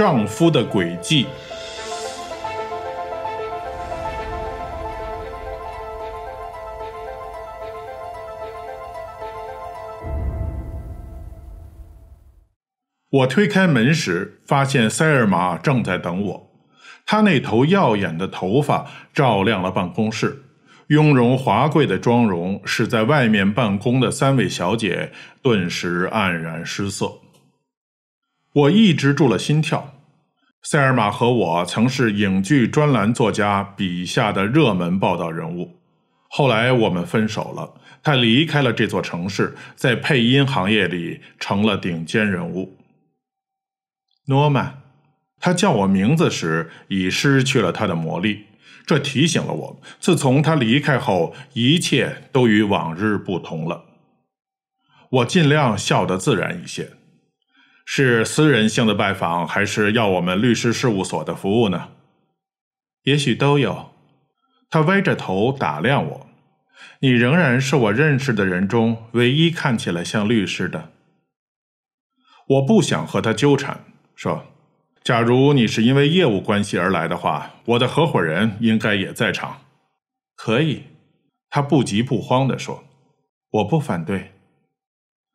丈夫的诡计。我推开门时，发现塞尔玛正在等我。她那头耀眼的头发照亮了办公室，雍容华贵的妆容使在外面办公的三位小姐顿时黯然失色。我抑制住了心跳。塞尔玛和我曾是影剧专栏作家笔下的热门报道人物。后来我们分手了，他离开了这座城市，在配音行业里成了顶尖人物。诺曼，他叫我名字时已失去了他的魔力，这提醒了我，自从他离开后，一切都与往日不同了。我尽量笑得自然一些。是私人性的拜访，还是要我们律师事务所的服务呢？也许都有。他歪着头打量我，你仍然是我认识的人中唯一看起来像律师的。我不想和他纠缠。说，假如你是因为业务关系而来的话，我的合伙人应该也在场。可以。他不急不慌地说，我不反对。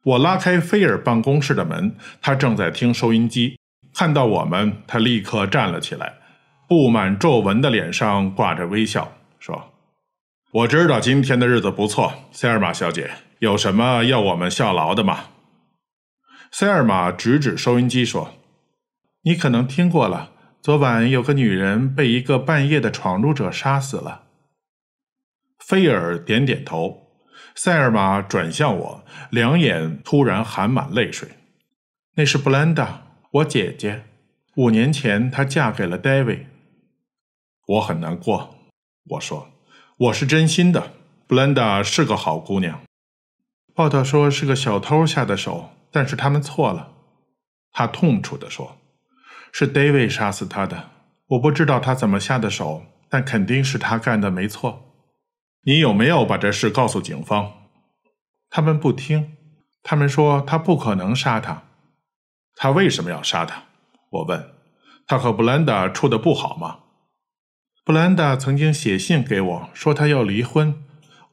我拉开菲尔办公室的门，他正在听收音机。看到我们，他立刻站了起来，布满皱纹的脸上挂着微笑，说：“我知道今天的日子不错，塞尔玛小姐，有什么要我们效劳的吗？”塞尔玛指指收音机说：“你可能听过了，昨晚有个女人被一个半夜的闯入者杀死了。”菲尔点点头。塞尔玛转向我，两眼突然含满泪水。那是布兰达，我姐姐。五年前，她嫁给了戴维。我很难过。我说，我是真心的。布兰达是个好姑娘。报道说是个小偷下的手，但是他们错了。他痛楚地说：“是 David 杀死他的。我不知道他怎么下的手，但肯定是他干的，没错。”你有没有把这事告诉警方？他们不听，他们说他不可能杀他。他为什么要杀他？我问。他和布兰达处的不好吗？布兰达曾经写信给我说他要离婚。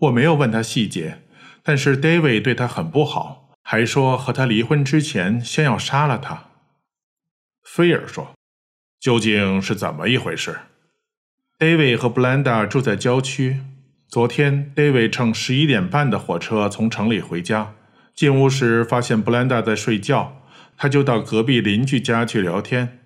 我没有问他细节，但是 David 对他很不好，还说和他离婚之前先要杀了他。菲尔说：“究竟是怎么一回事？” d a v i d 和布兰达住在郊区。昨天，David 乘十一点半的火车从城里回家。进屋时，发现布兰达在睡觉，他就到隔壁邻居家去聊天。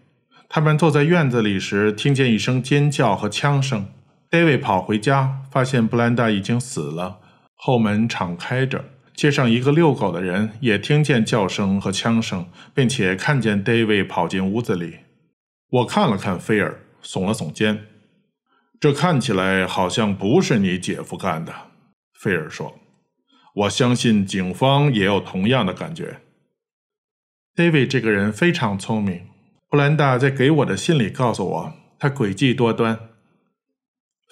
他们坐在院子里时，听见一声尖叫和枪声。David 跑回家，发现布兰达已经死了。后门敞开着，街上一个遛狗的人也听见叫声和枪声，并且看见 David 跑进屋子里。我看了看菲尔，耸了耸肩。这看起来好像不是你姐夫干的，菲尔说：“我相信警方也有同样的感觉。David 这个人非常聪明。布兰达在给我的信里告诉我，他诡计多端。”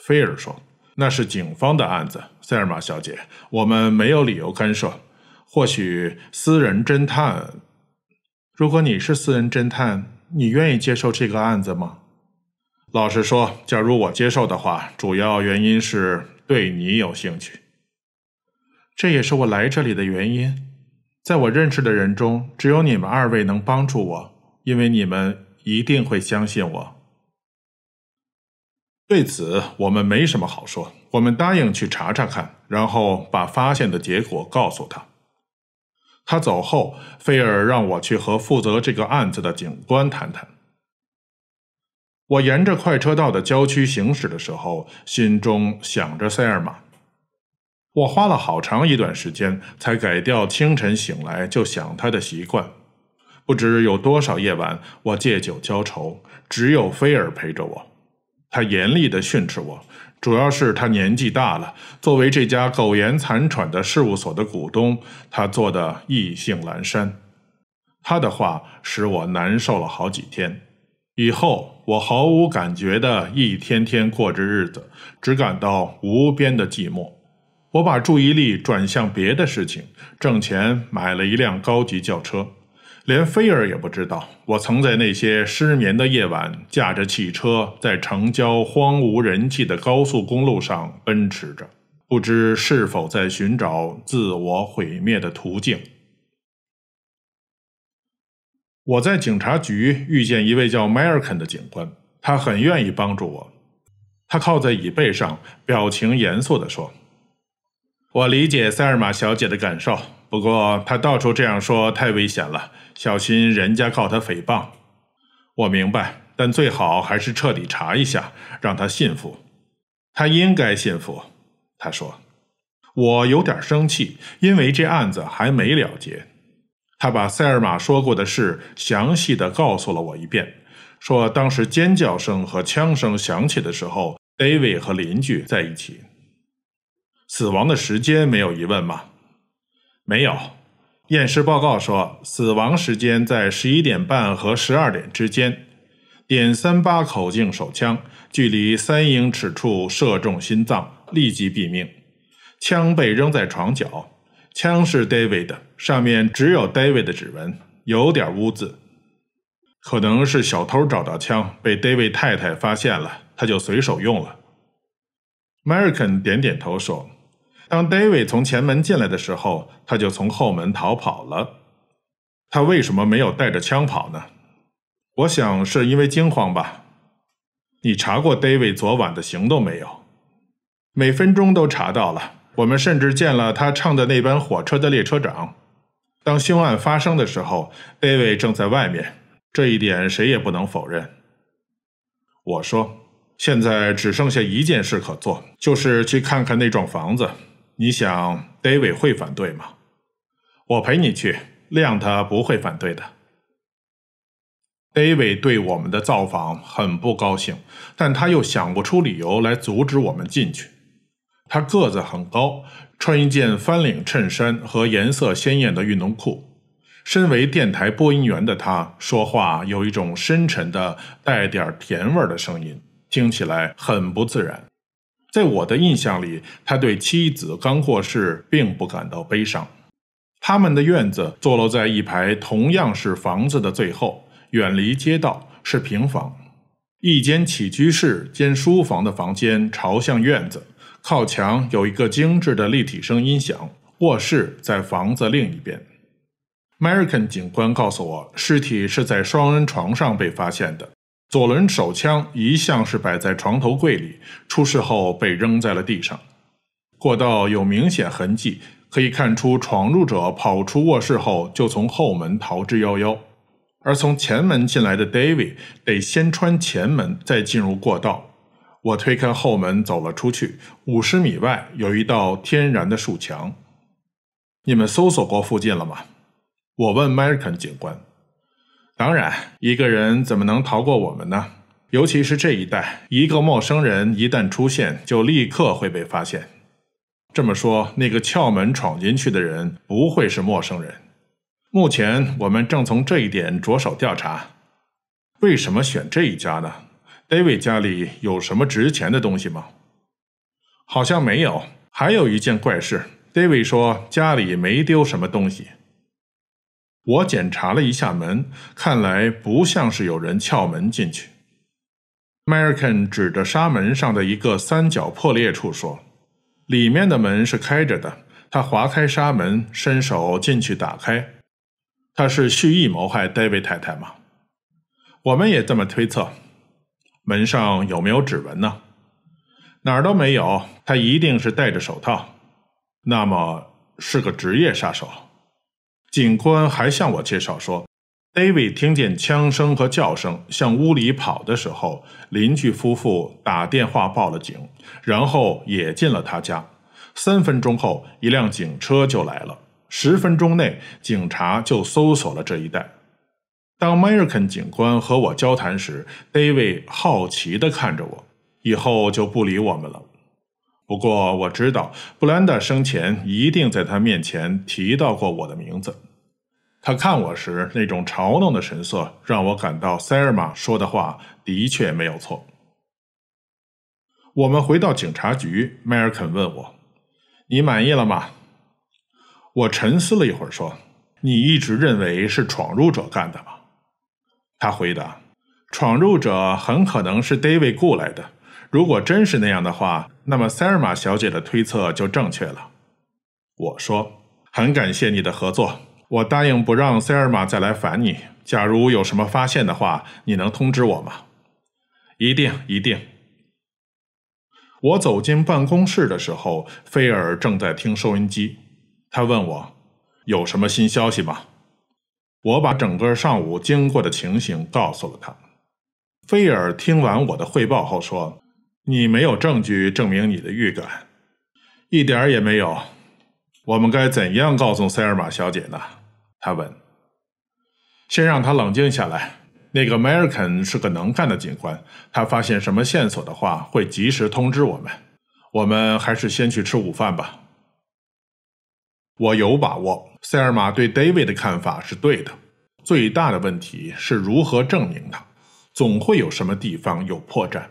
菲尔说：“那是警方的案子，塞尔玛小姐，我们没有理由干涉。或许私人侦探，如果你是私人侦探，你愿意接受这个案子吗？”老实说，假如我接受的话，主要原因是对你有兴趣。这也是我来这里的原因。在我认识的人中，只有你们二位能帮助我，因为你们一定会相信我。对此，我们没什么好说。我们答应去查查看，然后把发现的结果告诉他。他走后，菲尔让我去和负责这个案子的警官谈谈。我沿着快车道的郊区行驶的时候，心中想着塞尔玛。我花了好长一段时间才改掉清晨醒来就想她的习惯。不知有多少夜晚，我借酒浇愁，只有菲尔陪着我。他严厉地训斥我，主要是他年纪大了，作为这家苟延残喘的事务所的股东，他做的意兴阑珊。他的话使我难受了好几天。以后。我毫无感觉的一天天过着日子，只感到无边的寂寞。我把注意力转向别的事情，挣钱买了一辆高级轿车。连菲尔也不知道，我曾在那些失眠的夜晚，驾着汽车在城郊荒无人迹的高速公路上奔驰着，不知是否在寻找自我毁灭的途径。我在警察局遇见一位叫迈尔肯的警官，他很愿意帮助我。他靠在椅背上，表情严肃地说：“我理解塞尔玛小姐的感受，不过她到处这样说太危险了，小心人家告她诽谤。我明白，但最好还是彻底查一下，让她信服。她应该信服。”他说：“我有点生气，因为这案子还没了结。”他把塞尔玛说过的事详细的告诉了我一遍，说当时尖叫声和枪声响起的时候，d a v i d 和邻居在一起。死亡的时间没有疑问吗？没有，验尸报告说死亡时间在十一点半和十二点之间，点三八口径手枪距离三英尺处射中心脏，立即毙命，枪被扔在床角。枪是 David 的，上面只有 David 的指纹，有点污渍，可能是小偷找到枪，被 David 太太发现了，他就随手用了。m a r i k a n 点点头说：“当 David 从前门进来的时候，他就从后门逃跑了。他为什么没有带着枪跑呢？我想是因为惊慌吧。你查过 David 昨晚的行动没有？每分钟都查到了。”我们甚至见了他唱的那班火车的列车长。当凶案发生的时候，David 正在外面，这一点谁也不能否认。我说，现在只剩下一件事可做，就是去看看那幢房子。你想，David 会反对吗？我陪你去，谅他不会反对的。David 对我们的造访很不高兴，但他又想不出理由来阻止我们进去。他个子很高，穿一件翻领衬衫和颜色鲜艳的运动裤。身为电台播音员的他，说话有一种深沉的、带点甜味的声音，听起来很不自然。在我的印象里，他对妻子刚过世并不感到悲伤。他们的院子坐落在一排同样是房子的最后，远离街道，是平房。一间起居室兼书房的房间朝向院子。靠墙有一个精致的立体声音响。卧室在房子另一边。American 警官告诉我，尸体是在双人床上被发现的。左轮手枪一向是摆在床头柜里，出事后被扔在了地上。过道有明显痕迹，可以看出闯入者跑出卧室后就从后门逃之夭夭，而从前门进来的 David 得先穿前门，再进入过道。我推开后门走了出去，五十米外有一道天然的树墙。你们搜索过附近了吗？我问迈尔肯警官。当然，一个人怎么能逃过我们呢？尤其是这一带，一个陌生人一旦出现，就立刻会被发现。这么说，那个撬门闯进去的人不会是陌生人。目前我们正从这一点着手调查。为什么选这一家呢？David 家里有什么值钱的东西吗？好像没有。还有一件怪事，David 说家里没丢什么东西。我检查了一下门，看来不像是有人撬门进去。American 指着纱门上的一个三角破裂处说：“里面的门是开着的。”他划开纱门，伸手进去打开。他是蓄意谋害 David 太太吗？我们也这么推测。门上有没有指纹呢？哪儿都没有，他一定是戴着手套。那么是个职业杀手。警官还向我介绍说，David 听见枪声和叫声，向屋里跑的时候，邻居夫妇打电话报了警，然后也进了他家。三分钟后，一辆警车就来了。十分钟内，警察就搜索了这一带。当迈尔肯警官和我交谈时，David 好奇地看着我，以后就不理我们了。不过我知道，布兰达生前一定在他面前提到过我的名字。他看我时那种嘲弄的神色，让我感到塞尔玛说的话的确没有错。我们回到警察局迈尔肯问我：“你满意了吗？”我沉思了一会儿，说：“你一直认为是闯入者干的吗？”他回答：“闯入者很可能是 David 雇来的。如果真是那样的话，那么塞尔玛小姐的推测就正确了。”我说：“很感谢你的合作。我答应不让塞尔玛再来烦你。假如有什么发现的话，你能通知我吗？”“一定，一定。”我走进办公室的时候，菲尔正在听收音机。他问我：“有什么新消息吗？”我把整个上午经过的情形告诉了他。菲尔听完我的汇报后说：“你没有证据证明你的预感，一点也没有。我们该怎样告诉塞尔玛小姐呢？”他问。“先让她冷静下来。那个 American 是个能干的警官，他发现什么线索的话会及时通知我们。我们还是先去吃午饭吧。”我有把握，塞尔玛对 David 的看法是对的。最大的问题是如何证明他，总会有什么地方有破绽。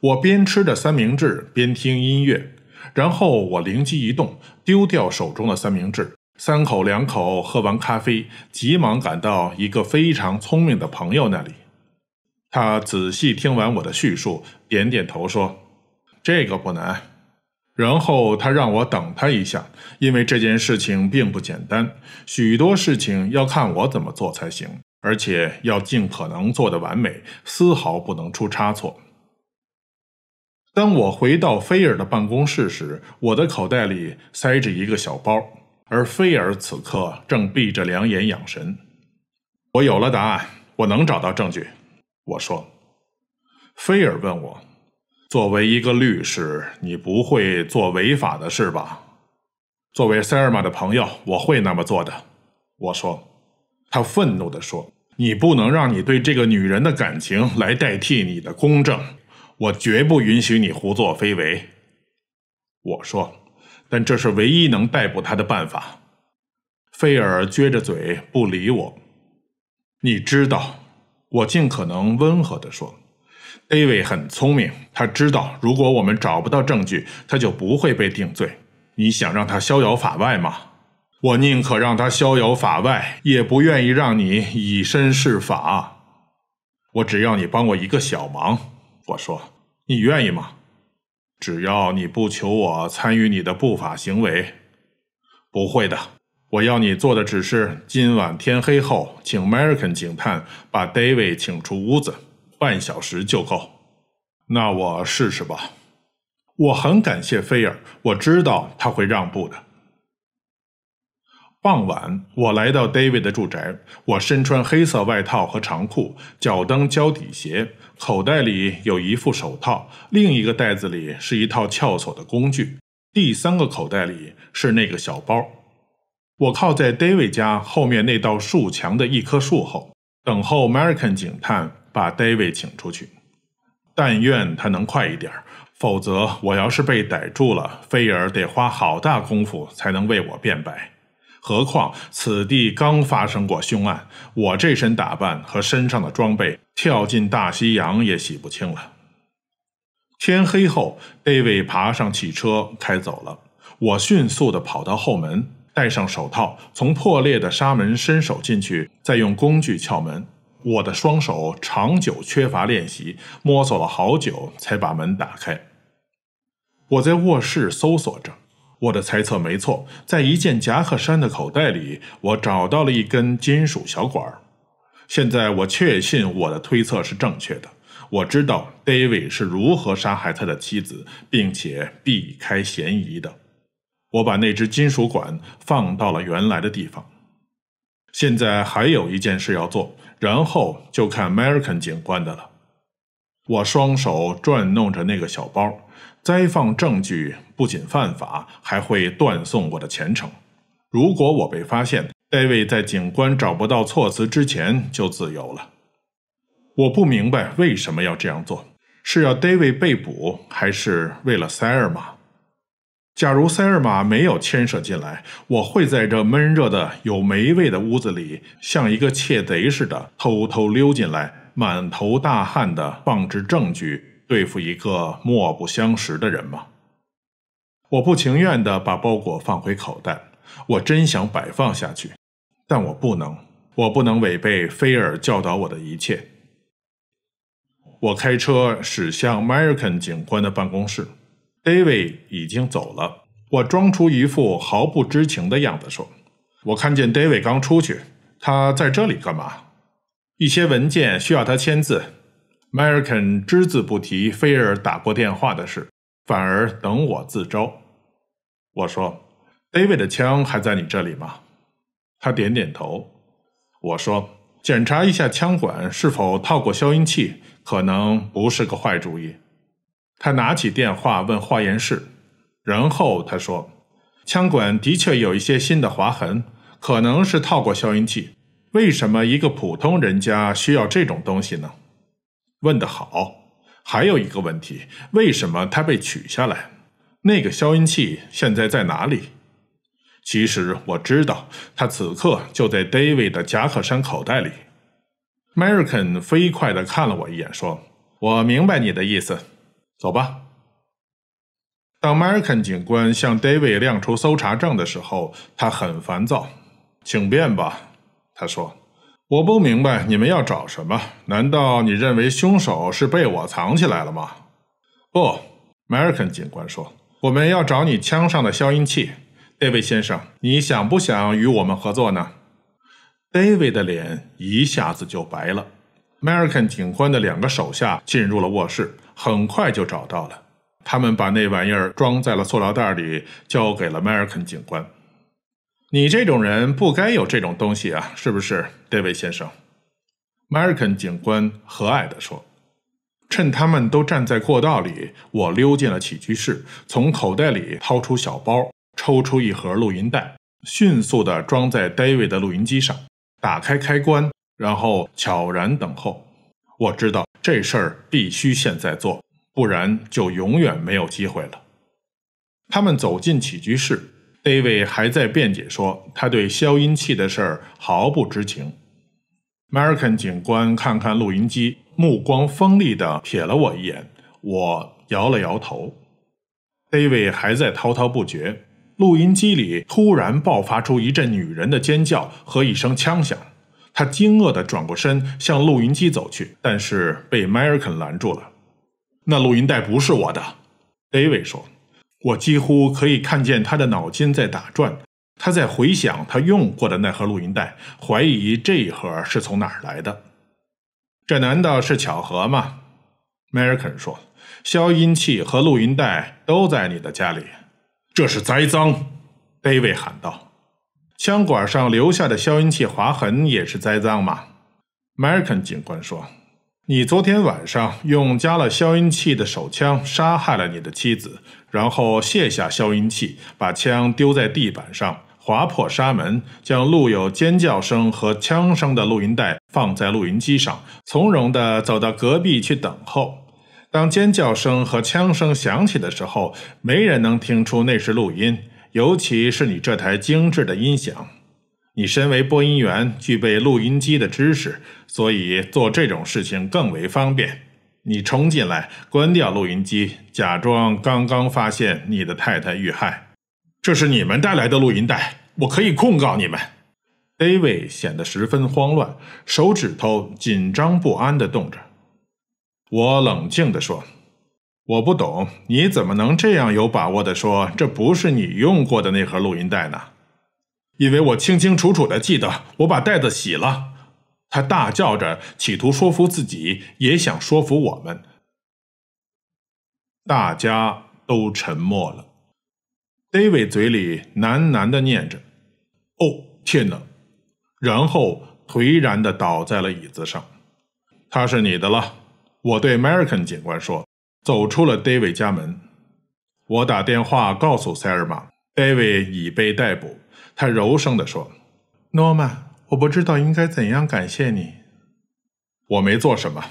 我边吃着三明治边听音乐，然后我灵机一动，丢掉手中的三明治，三口两口喝完咖啡，急忙赶到一个非常聪明的朋友那里。他仔细听完我的叙述，点点头说：“这个不难。”然后他让我等他一下，因为这件事情并不简单，许多事情要看我怎么做才行，而且要尽可能做得完美，丝毫不能出差错。当我回到菲尔的办公室时，我的口袋里塞着一个小包，而菲尔此刻正闭着两眼养神。我有了答案，我能找到证据。我说：“菲尔，问我。”作为一个律师，你不会做违法的事吧？作为塞尔玛的朋友，我会那么做的。我说。他愤怒地说：“你不能让你对这个女人的感情来代替你的公正。我绝不允许你胡作非为。”我说：“但这是唯一能逮捕他的办法。”菲尔撅着嘴不理我。你知道，我尽可能温和地说。David 很聪明，他知道如果我们找不到证据，他就不会被定罪。你想让他逍遥法外吗？我宁可让他逍遥法外，也不愿意让你以身试法。我只要你帮我一个小忙，我说你愿意吗？只要你不求我参与你的不法行为，不会的。我要你做的只是今晚天黑后，请 American 警探把 David 请出屋子。半小时就够，那我试试吧。我很感谢菲尔，我知道他会让步的。傍晚，我来到 David 的住宅。我身穿黑色外套和长裤，脚蹬胶底鞋，口袋里有一副手套，另一个袋子里是一套撬锁的工具，第三个口袋里是那个小包。我靠在 David 家后面那道树墙的一棵树后，等候 American 警探。把 David 请出去，但愿他能快一点，否则我要是被逮住了，菲尔得花好大功夫才能为我辩白。何况此地刚发生过凶案，我这身打扮和身上的装备，跳进大西洋也洗不清了。天黑后，David 爬上汽车开走了，我迅速地跑到后门，戴上手套，从破裂的纱门伸手进去，再用工具撬门。我的双手长久缺乏练习，摸索了好久才把门打开。我在卧室搜索着，我的猜测没错，在一件夹克衫的口袋里，我找到了一根金属小管。现在我确信我的推测是正确的，我知道 David 是如何杀害他的妻子并且避开嫌疑的。我把那只金属管放到了原来的地方。现在还有一件事要做。然后就看 American 警官的了。我双手转弄着那个小包，栽放证据不仅犯法，还会断送我的前程。如果我被发现，David 在警官找不到措辞之前就自由了。我不明白为什么要这样做，是要 David 被捕，还是为了塞尔玛？假如塞尔玛没有牵涉进来，我会在这闷热的、有霉味的屋子里，像一个窃贼似的偷偷溜进来，满头大汗的放置证据，对付一个莫不相识的人吗？我不情愿地把包裹放回口袋，我真想摆放下去，但我不能，我不能违背菲尔教导我的一切。我开车驶向 American 警官的办公室。David 已经走了，我装出一副毫不知情的样子说：“我看见 David 刚出去，他在这里干嘛？一些文件需要他签字 m e r i k a n 只字不提菲尔打过电话的事，反而等我自招。我说：“David 的枪还在你这里吗？”他点点头。我说：“检查一下枪管是否套过消音器，可能不是个坏主意。”他拿起电话问化验室，然后他说：“枪管的确有一些新的划痕，可能是套过消音器。为什么一个普通人家需要这种东西呢？”问得好。还有一个问题：为什么他被取下来？那个消音器现在在哪里？其实我知道，他此刻就在 David 的夹克衫口袋里。American 飞快地看了我一眼，说：“我明白你的意思。”走吧。当麦尔肯警官向 David 亮出搜查证的时候，他很烦躁。“请便吧。”他说，“我不明白你们要找什么？难道你认为凶手是被我藏起来了吗？”“不。”麦尔肯警官说，“我们要找你枪上的消音器。那位先生，你想不想与我们合作呢？” d a v i d 的脸一下子就白了。麦尔肯警官的两个手下进入了卧室。很快就找到了，他们把那玩意儿装在了塑料袋里，交给了迈尔肯警官。你这种人不该有这种东西啊，是不是，David 先生？迈尔肯警官和蔼地说。趁他们都站在过道里，我溜进了起居室，从口袋里掏出小包，抽出一盒录音带，迅速地装在 David 的录音机上，打开开关，然后悄然等候。我知道这事儿必须现在做，不然就永远没有机会了。他们走进起居室，David 还在辩解说他对消音器的事儿毫不知情。American 警官看看录音机，目光锋利地瞥了我一眼。我摇了摇头。David 还在滔滔不绝。录音机里突然爆发出一阵女人的尖叫和一声枪响。他惊愕地转过身，向录音机走去，但是被迈尔肯拦住了。那录音带不是我的，d a v i d 说。我几乎可以看见他的脑筋在打转，他在回想他用过的那盒录音带，怀疑这一盒是从哪儿来的。这难道是巧合吗？迈尔肯说。消音器和录音带都在你的家里，这是栽赃！d a v i d 喊道。枪管上留下的消音器划痕也是栽赃嘛 m e r c a n 警官说：“你昨天晚上用加了消音器的手枪杀害了你的妻子，然后卸下消音器，把枪丢在地板上，划破纱门，将录有尖叫声和枪声的录音带放在录音机上，从容地走到隔壁去等候。当尖叫声和枪声响起的时候，没人能听出那是录音。”尤其是你这台精致的音响，你身为播音员，具备录音机的知识，所以做这种事情更为方便。你冲进来，关掉录音机，假装刚刚发现你的太太遇害。这是你们带来的录音带，我可以控告你们。David 显得十分慌乱，手指头紧张不安的动着。我冷静的说。我不懂，你怎么能这样有把握的说这不是你用过的那盒录音带呢？因为我清清楚楚的记得我把袋子洗了。他大叫着，企图说服自己，也想说服我们。大家都沉默了。David 嘴里喃喃的念着：“哦，天哪！”然后颓然的倒在了椅子上。他是你的了，我对 American 警官说。走出了 David 家门，我打电话告诉塞尔玛，David 已被逮捕。他柔声地说：“Norman，我不知道应该怎样感谢你。”“我没做什么。”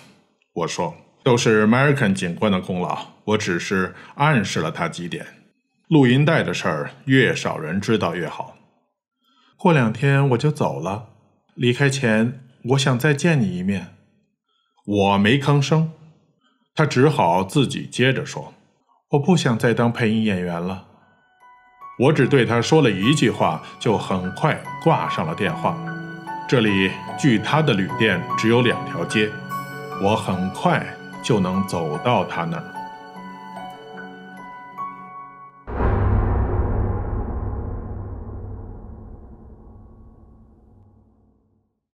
我说，“都是 m e r i c a n 警官的功劳。我只是暗示了他几点。录音带的事儿，越少人知道越好。过两天我就走了。离开前，我想再见你一面。”我没吭声。他只好自己接着说：“我不想再当配音演员了。”我只对他说了一句话，就很快挂上了电话。这里距他的旅店只有两条街，我很快就能走到他那儿。